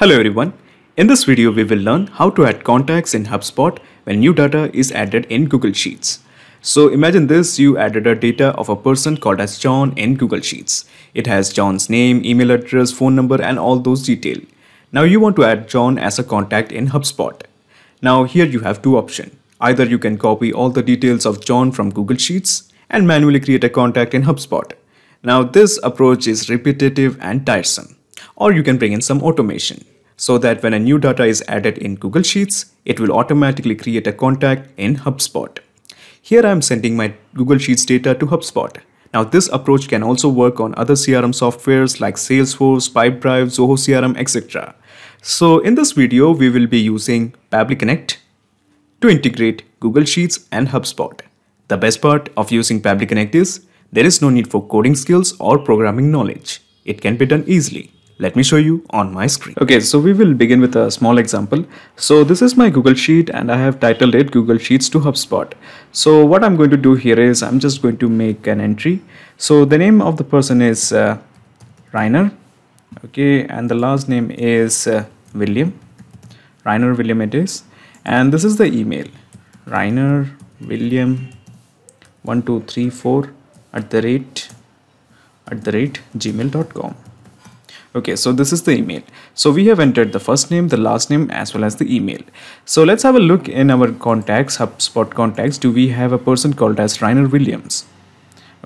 Hello everyone. In this video, we will learn how to add contacts in HubSpot when new data is added in Google Sheets. So imagine this, you added a data of a person called as John in Google Sheets. It has John's name, email address, phone number and all those detail. Now you want to add John as a contact in HubSpot. Now here you have two options. Either you can copy all the details of John from Google Sheets and manually create a contact in HubSpot. Now this approach is repetitive and tiresome or you can bring in some automation so that when a new data is added in Google Sheets, it will automatically create a contact in HubSpot. Here I am sending my Google Sheets data to HubSpot. Now this approach can also work on other CRM softwares like Salesforce, Pipedrive, Zoho CRM, etc. So in this video, we will be using Pabli Connect to integrate Google Sheets and HubSpot. The best part of using Pabli Connect is there is no need for coding skills or programming knowledge. It can be done easily. Let me show you on my screen. Okay, so we will begin with a small example. So this is my Google Sheet and I have titled it Google Sheets to HubSpot. So what I'm going to do here is I'm just going to make an entry. So the name of the person is uh, Reiner. Okay, and the last name is uh, William. Reiner William it is. And this is the email. Reiner William 1234 at the rate at the rate gmail.com okay so this is the email so we have entered the first name the last name as well as the email so let's have a look in our contacts hubspot contacts do we have a person called as Rainer Williams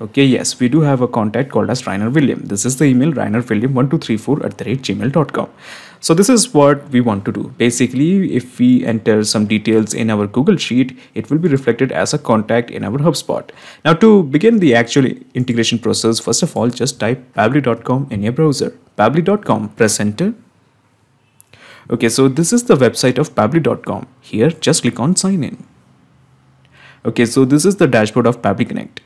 Okay, yes, we do have a contact called as Rainer William. This is the email William 1234 at the rate gmail.com. So this is what we want to do. Basically, if we enter some details in our Google Sheet, it will be reflected as a contact in our HubSpot. Now to begin the actual integration process, first of all, just type pabli.com in your browser. pabli.com, press enter. Okay, so this is the website of pabli.com. Here, just click on sign in. Okay, so this is the dashboard of Pabli Connect.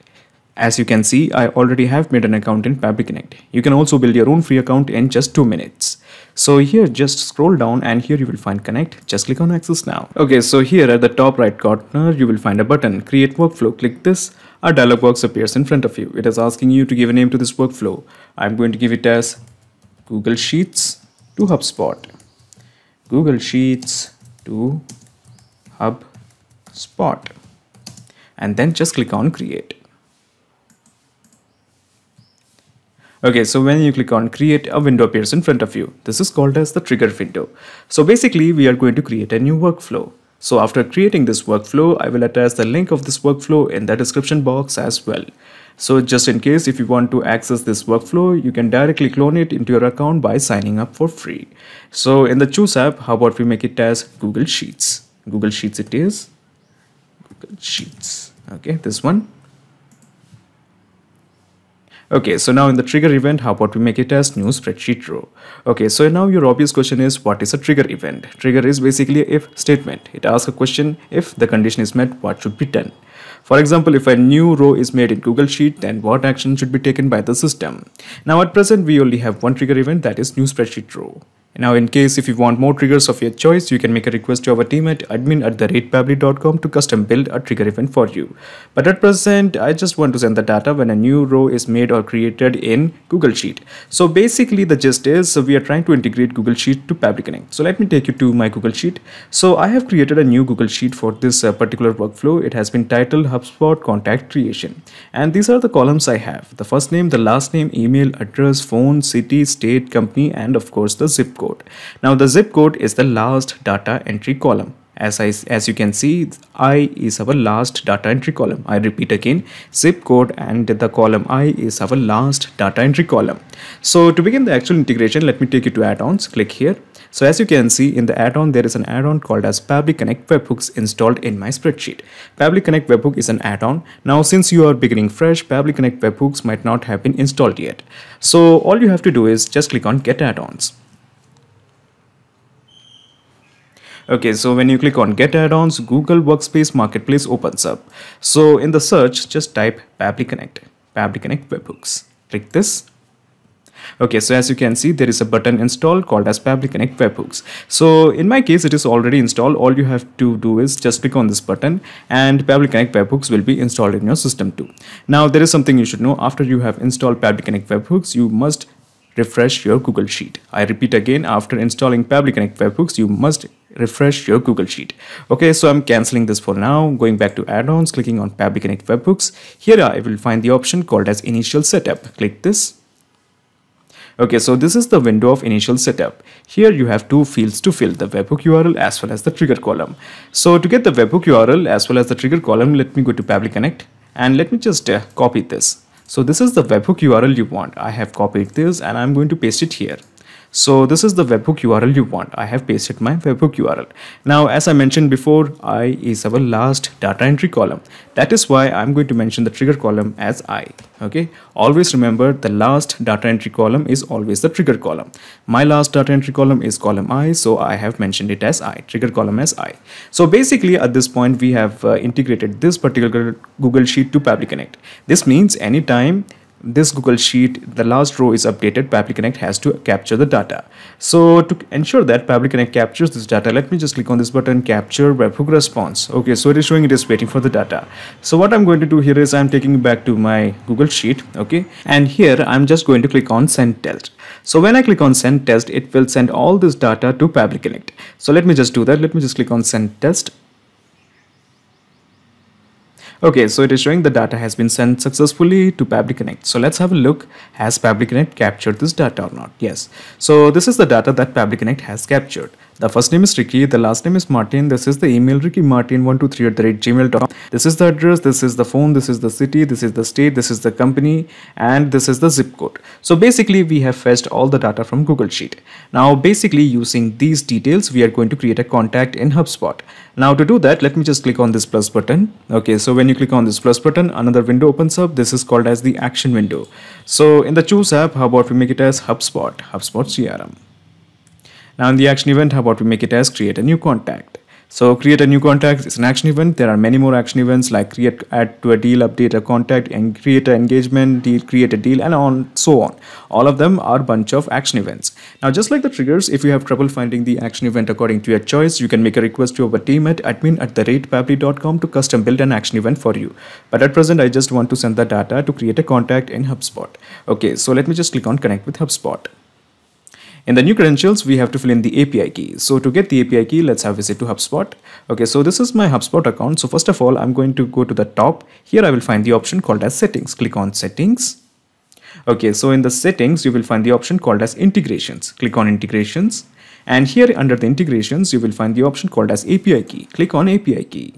As you can see, I already have made an account in Fabric Connect. You can also build your own free account in just 2 minutes. So here just scroll down and here you will find connect. Just click on access now. Okay, so here at the top right corner you will find a button create workflow. Click this. A dialog box appears in front of you. It is asking you to give a name to this workflow. I'm going to give it as Google Sheets to HubSpot. Google Sheets to HubSpot. And then just click on create. Okay, so when you click on create, a window appears in front of you. This is called as the trigger window. So basically, we are going to create a new workflow. So after creating this workflow, I will attach the link of this workflow in the description box as well. So just in case if you want to access this workflow, you can directly clone it into your account by signing up for free. So in the Choose app, how about we make it as Google Sheets? Google Sheets it is. Google Sheets. Okay, this one. Okay, so now in the trigger event, how about we make it as new spreadsheet row? Okay, so now your obvious question is what is a trigger event? Trigger is basically a if statement. It asks a question if the condition is met, what should be done? For example, if a new row is made in Google Sheet, then what action should be taken by the system? Now at present, we only have one trigger event that is new spreadsheet row. Now in case if you want more triggers of your choice, you can make a request to our team at admin at the ratepublic.com to custom build a trigger event for you. But at present, I just want to send the data when a new row is made or created in Google Sheet. So basically the gist is we are trying to integrate Google Sheet to Public Connect. So let me take you to my Google Sheet. So I have created a new Google Sheet for this uh, particular workflow. It has been titled HubSpot Contact Creation. And these are the columns I have. The first name, the last name, email, address, phone, city, state, company, and of course the zip code code. Now the zip code is the last data entry column. As, I, as you can see, I is our last data entry column. I repeat again, zip code and the column I is our last data entry column. So to begin the actual integration, let me take you to add-ons. Click here. So as you can see in the add-on, there is an add-on called as Public Connect Webhooks installed in my spreadsheet. Public Connect Webhook is an add-on. Now since you are beginning fresh, Public Connect Webhooks might not have been installed yet. So all you have to do is just click on Get Add-ons. Okay, so when you click on get add-ons, Google Workspace Marketplace opens up. So in the search, just type PubliConnect. Connect, Connect Webhooks. Click this Okay, so as you can see, there is a button installed called as PubliConnect Connect Webhooks. So in my case, it is already installed. All you have to do is just click on this button and PubliConnect Connect Webhooks will be installed in your system too. Now, there is something you should know. After you have installed PubliConnect Connect Webhooks, you must refresh your Google Sheet. I repeat again, after installing PubliConnect Connect Webhooks, you must refresh your Google Sheet. Okay, so I'm canceling this for now, going back to add-ons, clicking on Public Connect Webhooks. Here I will find the option called as initial setup. Click this. Okay, so this is the window of initial setup. Here you have two fields to fill, the webhook URL as well as the trigger column. So to get the webhook URL as well as the trigger column, let me go to Public Connect and let me just uh, copy this. So this is the webhook URL you want. I have copied this and I'm going to paste it here. So this is the webhook URL you want. I have pasted my webhook URL. Now, as I mentioned before, I is our last data entry column. That is why I'm going to mention the trigger column as I. Okay. Always remember the last data entry column is always the trigger column. My last data entry column is column I. So I have mentioned it as I trigger column as I. So basically at this point, we have uh, integrated this particular Google Sheet to Public Connect. This means anytime this Google Sheet, the last row is updated, Public Connect has to capture the data. So to ensure that Public Connect captures this data, let me just click on this button, capture webhook response. Okay, so it is showing it is waiting for the data. So what I'm going to do here is I'm taking back to my Google Sheet, okay, and here I'm just going to click on send test. So when I click on send test, it will send all this data to Public Connect. So let me just do that. Let me just click on send test Okay, so it is showing the data has been sent successfully to Public Connect. So let's have a look, has Public Connect captured this data or not? Yes. So this is the data that Public Connect has captured. The first name is Ricky, the last name is Martin. This is the email rickymartin123 at the rate gmail.com. This is the address, this is the phone, this is the city, this is the state, this is the company, and this is the zip code. So basically, we have fetched all the data from Google Sheet. Now, basically, using these details, we are going to create a contact in HubSpot. Now, to do that, let me just click on this plus button. Okay, so when you click on this plus button, another window opens up. This is called as the action window. So in the choose app, how about we make it as HubSpot, HubSpot CRM. Now in the action event, how about we make it as create a new contact. So create a new contact is an action event. There are many more action events like create, add to a deal, update a contact, and create an engagement, deal, create a deal, and on so on. All of them are bunch of action events. Now, just like the triggers, if you have trouble finding the action event according to your choice, you can make a request to our team at admin at the ratepably.com to custom build an action event for you. But at present, I just want to send the data to create a contact in HubSpot. Okay, so let me just click on connect with HubSpot. In the new credentials, we have to fill in the API key. So to get the API key, let's have visit to HubSpot. Okay, so this is my HubSpot account. So first of all, I'm going to go to the top. Here I will find the option called as settings. Click on settings. Okay, so in the settings, you will find the option called as integrations. Click on integrations. And here under the integrations, you will find the option called as API key. Click on API key.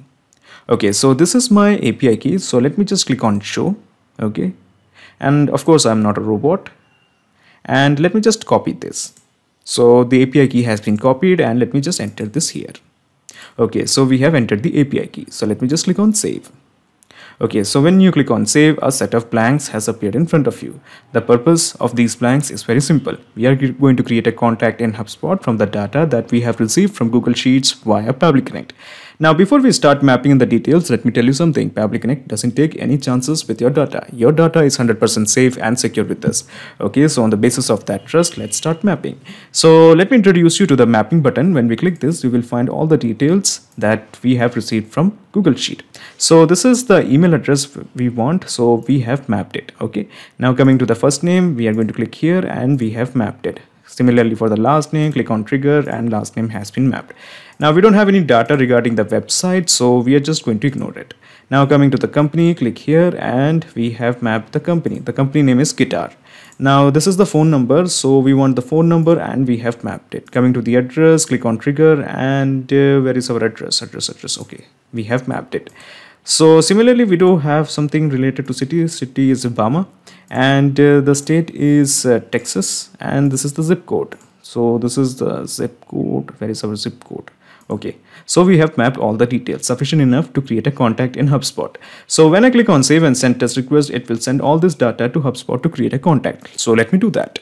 Okay, so this is my API key. So let me just click on show. Okay. And of course, I'm not a robot and let me just copy this. So the API key has been copied and let me just enter this here. Okay, so we have entered the API key. So let me just click on save. Okay, so when you click on save, a set of blanks has appeared in front of you. The purpose of these blanks is very simple. We are going to create a contact in HubSpot from the data that we have received from Google Sheets via Public Connect. Now before we start mapping in the details, let me tell you something. Public Connect doesn't take any chances with your data. Your data is 100% safe and secure with us. Okay, so on the basis of that trust, let's start mapping. So let me introduce you to the mapping button. When we click this, you will find all the details that we have received from Google Sheet. So this is the email address we want. So we have mapped it. Okay, now coming to the first name, we are going to click here and we have mapped it. Similarly for the last name, click on trigger and last name has been mapped. Now we don't have any data regarding the website, so we are just going to ignore it. Now coming to the company, click here and we have mapped the company. The company name is Guitar. Now this is the phone number, so we want the phone number and we have mapped it. Coming to the address, click on trigger and uh, where is our address, address, address, okay, we have mapped it. So similarly, we do have something related to city. City is Obama and uh, the state is uh, Texas and this is the zip code. So this is the zip code. Where is our zip code? Okay, so we have mapped all the details sufficient enough to create a contact in HubSpot. So when I click on save and send test request, it will send all this data to HubSpot to create a contact. So let me do that.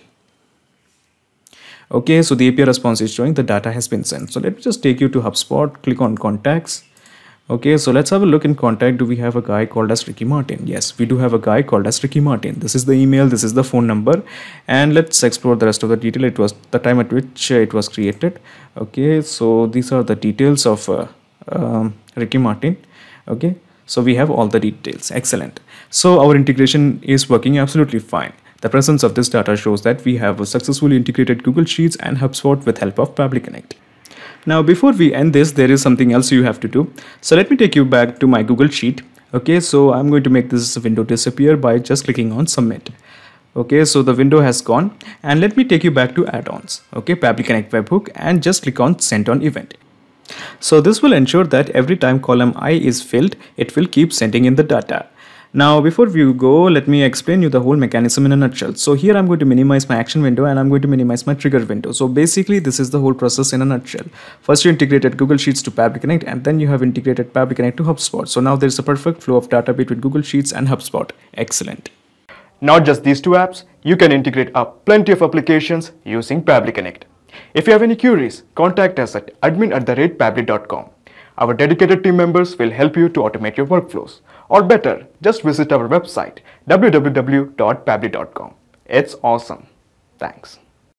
Okay, so the API response is showing the data has been sent. So let me just take you to HubSpot, click on contacts. Okay, so let's have a look in contact. Do we have a guy called as Ricky Martin? Yes, we do have a guy called as Ricky Martin. This is the email, this is the phone number, and let's explore the rest of the detail. It was the time at which uh, it was created. Okay, so these are the details of uh, um, Ricky Martin. Okay, so we have all the details. Excellent. So our integration is working absolutely fine. The presence of this data shows that we have successfully integrated Google Sheets and HubSpot with help of Public Connect. Now before we end this, there is something else you have to do. So let me take you back to my Google Sheet. Okay, so I'm going to make this window disappear by just clicking on submit. Okay, so the window has gone and let me take you back to add-ons. Okay, Public Connect webhook and just click on send on event. So this will ensure that every time column i is filled, it will keep sending in the data. Now before we go, let me explain you the whole mechanism in a nutshell. So here I'm going to minimize my action window and I'm going to minimize my trigger window. So basically this is the whole process in a nutshell. First you integrated Google Sheets to Public Connect and then you have integrated Public Connect to HubSpot. So now there's a perfect flow of data between Google Sheets and HubSpot. Excellent. Not just these two apps, you can integrate up plenty of applications using Public Connect. If you have any queries, contact us at admin Our dedicated team members will help you to automate your workflows. Or better, just visit our website www.pabli.com. It's awesome. Thanks.